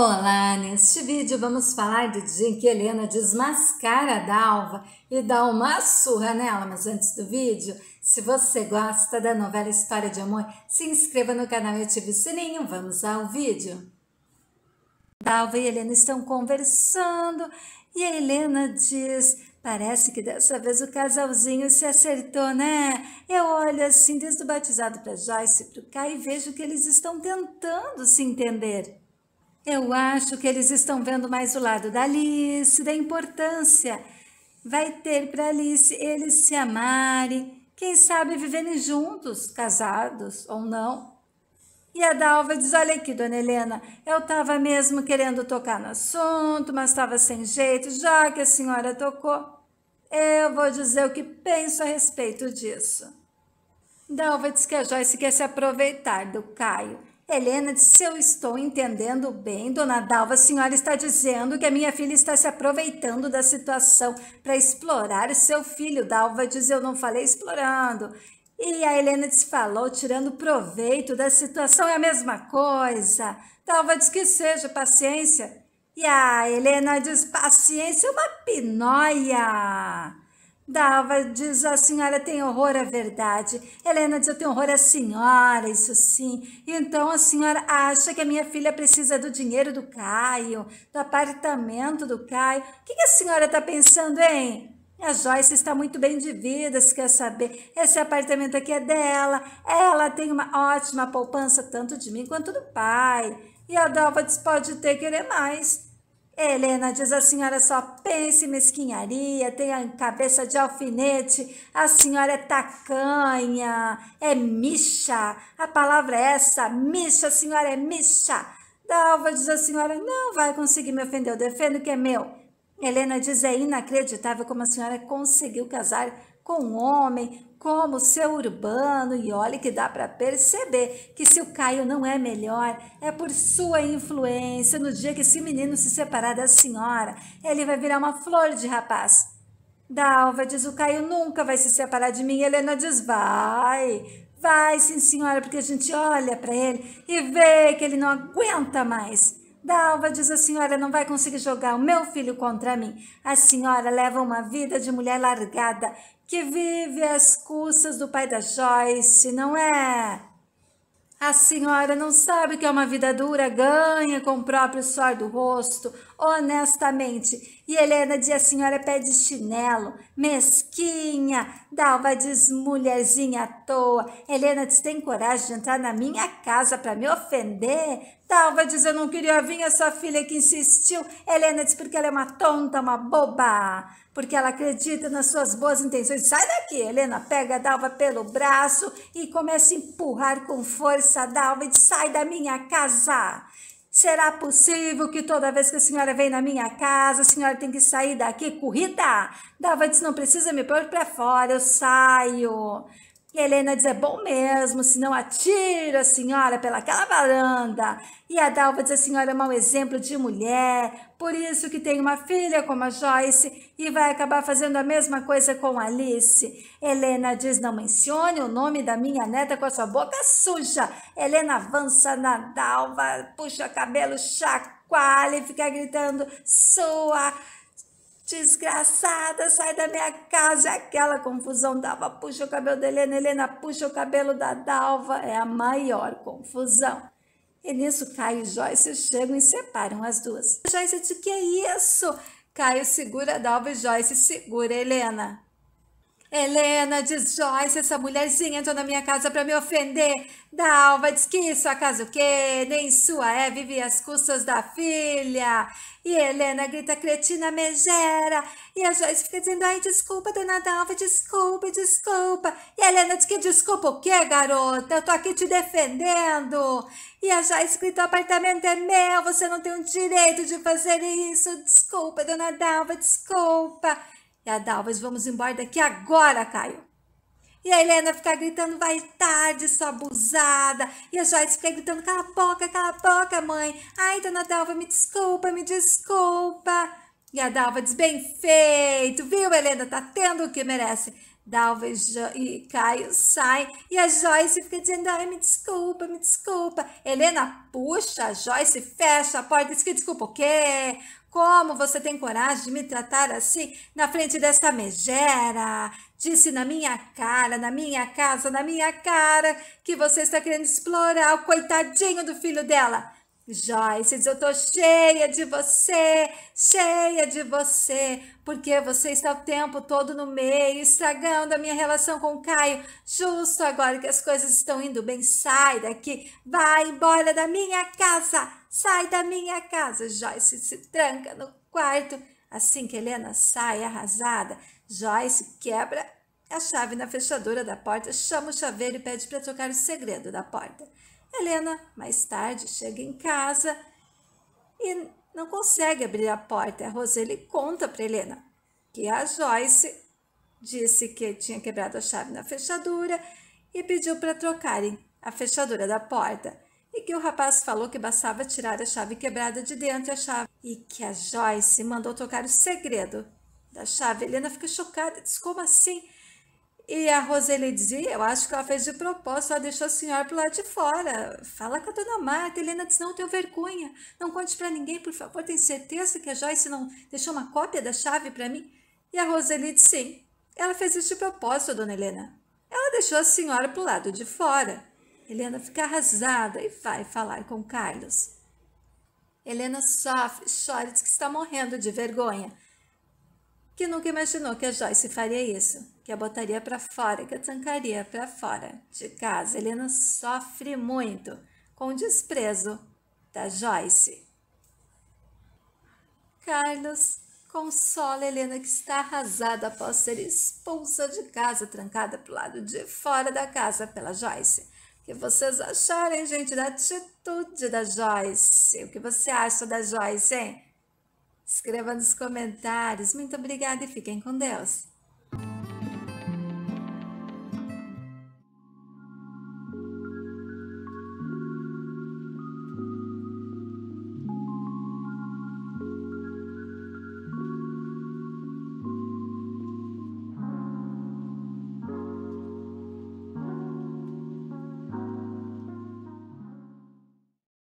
Olá! Neste vídeo vamos falar do dia em que Helena desmascara a Dalva e dá uma surra nela. Mas antes do vídeo, se você gosta da novela História de Amor, se inscreva no canal e ative o sininho. Vamos ao vídeo. Dalva e Helena estão conversando e a Helena diz: Parece que dessa vez o casalzinho se acertou, né? Eu olho assim desde o batizado para Joyce e para o Kai e vejo que eles estão tentando se entender. Eu acho que eles estão vendo mais o lado da Alice, da importância. Vai ter para Alice eles se amarem, quem sabe viverem juntos, casados ou não. E a Dalva diz: Olha aqui, dona Helena, eu estava mesmo querendo tocar no assunto, mas estava sem jeito, já que a senhora tocou. Eu vou dizer o que penso a respeito disso. Dalva diz que a Joyce quer se aproveitar do Caio Helena disse: Eu estou entendendo bem, dona Dalva. A senhora está dizendo que a minha filha está se aproveitando da situação para explorar seu filho. Dalva diz: Eu não falei explorando. E a Helena disse: Falou, tirando proveito da situação. É a mesma coisa. Dalva diz que seja, paciência. E a Helena diz: Paciência é uma pinóia. Dava, diz assim, a senhora tem horror à verdade. Helena diz eu tenho horror à senhora, isso sim. Então a senhora acha que a minha filha precisa do dinheiro do Caio, do apartamento do Caio. O que, que a senhora está pensando, hein? A Joyce está muito bem de vida, se quer saber. Esse apartamento aqui é dela. Ela tem uma ótima poupança, tanto de mim quanto do pai. E a Dalva diz, pode ter querer mais. Helena diz: a senhora só pensa em mesquinharia, tem a cabeça de alfinete, a senhora é tacanha, é micha. A palavra é essa, micha, a senhora é micha. Dalva diz: a senhora não vai conseguir me ofender, eu defendo que é meu. Helena diz: é inacreditável como a senhora conseguiu casar com um homem, como seu urbano, e olhe que dá para perceber que se o Caio não é melhor, é por sua influência. No dia que esse menino se separar da senhora, ele vai virar uma flor de rapaz. Dalva diz: o Caio nunca vai se separar de mim. Helena diz: vai, vai sim, senhora, porque a gente olha para ele e vê que ele não aguenta mais. Dalva diz: a senhora não vai conseguir jogar o meu filho contra mim. A senhora leva uma vida de mulher largada que vive às custas do pai da Joyce, não é? A senhora não sabe que é uma vida dura, ganha com o próprio suor do rosto, honestamente. E Helena diz: a senhora pede chinelo, mesquinha, Dalva diz mulherzinha toa. Helena diz: tem coragem de entrar na minha casa para me ofender? Talva diz: eu não queria vir, a sua filha que insistiu. Helena diz: porque ela é uma tonta, uma boba. Porque ela acredita nas suas boas intenções. Sai daqui, Helena. Pega a Dalva pelo braço e começa a empurrar com força a Dalva e diz: sai da minha casa. Será possível que toda vez que a senhora vem na minha casa, a senhora tem que sair daqui corrida? Dalva diz não precisa me pôr para fora, eu saio. Helena diz: é bom mesmo, senão atira a senhora pelaquela varanda. E a Dalva diz: a senhora é mau exemplo de mulher, por isso que tem uma filha como a Joyce e vai acabar fazendo a mesma coisa com Alice. Helena diz: não mencione o nome da minha neta com a sua boca suja. Helena avança na Dalva, puxa cabelo, chacoalha e fica gritando: sua desgraçada, sai da minha casa. É aquela confusão dava, puxa o cabelo da Helena, Helena puxa o cabelo da Dalva. É a maior confusão. E nisso, Caio e Joyce chegam e separam as duas. Joyce diz: O que é isso? Caio segura a Dalva e Joyce segura a Helena. Helena diz, Joyce, essa mulherzinha entrou na minha casa para me ofender. Dalva diz que isso acaso o quê? Nem sua é, vive às custas da filha. E Helena grita, cretina megera. E a Joyce fica dizendo, ai, desculpa, dona Dalva, desculpa, desculpa. E a Helena diz que desculpa o quê, garota? Eu tô aqui te defendendo. E a Joyce grita, o apartamento é meu, você não tem o direito de fazer isso. Desculpa, dona Dalva, desculpa. E a Dalvas, vamos embora daqui agora, Caio. E a Helena fica gritando, vai tarde, sua abusada. E a Joyce fica gritando, cala a boca, cala a boca, mãe. Ai, dona Dalva, me desculpa, me desculpa. E a Dalva diz, bem feito, viu, Helena? Tá tendo o que merece. Dalva e, Caio saem e a Joyce fica dizendo: Ai, me desculpa, me desculpa. Helena puxa a Joyce, fecha a porta, diz que desculpa o quê? Como você tem coragem de me tratar assim na frente dessa megera? Disse na minha cara, na minha casa, na minha cara, que você está querendo explorar o coitadinho do filho dela. Joyce diz: Eu tô cheia de você, cheia de você, porque você está o tempo todo no meio, estragando a minha relação com o Caio. Justo agora que as coisas estão indo bem, sai daqui, vai embora da minha casa, sai da minha casa. Joyce se tranca no quarto. Assim que Helena sai arrasada, Joyce quebra a chave na fechadura da porta, chama o chaveiro e pede para tocar o segredo da porta. Helena, mais tarde, chega em casa e não consegue abrir a porta. A Roseli conta para Helena que a Joyce disse que tinha quebrado a chave na fechadura e pediu para trocarem a fechadura da porta. E que o rapaz falou que bastava tirar a chave quebrada de dentro e a chave. E que a Joyce mandou tocar o segredo da chave. Helena fica chocada. Diz: Como assim? E a Roseli dizia, eu acho que ela fez de propósito, ela deixou a senhora pro lado de fora. Fala com a dona Marta. Helena disse, não, tenho vergonha. Não conte para ninguém, por favor. Tem certeza que a Joyce não deixou uma cópia da chave para mim? E a Roseli disse, sim. Ela fez isso de propósito, dona Helena. Ela deixou a senhora pro lado de fora. Helena fica arrasada e vai falar com Carlos. Helena sofre, chora, diz que está morrendo de vergonha que nunca imaginou que a Joyce faria isso, que a botaria para fora, que a trancaria para fora de casa. Helena sofre muito com o desprezo da Joyce. Carlos consola Helena que está arrasada após ser expulsa de casa, trancada para o lado de fora da casa pela Joyce. O que vocês acharem, gente, da atitude da Joyce? O que você acha da Joyce, hein? Escreva nos comentários. Muito obrigada e fiquem com Deus.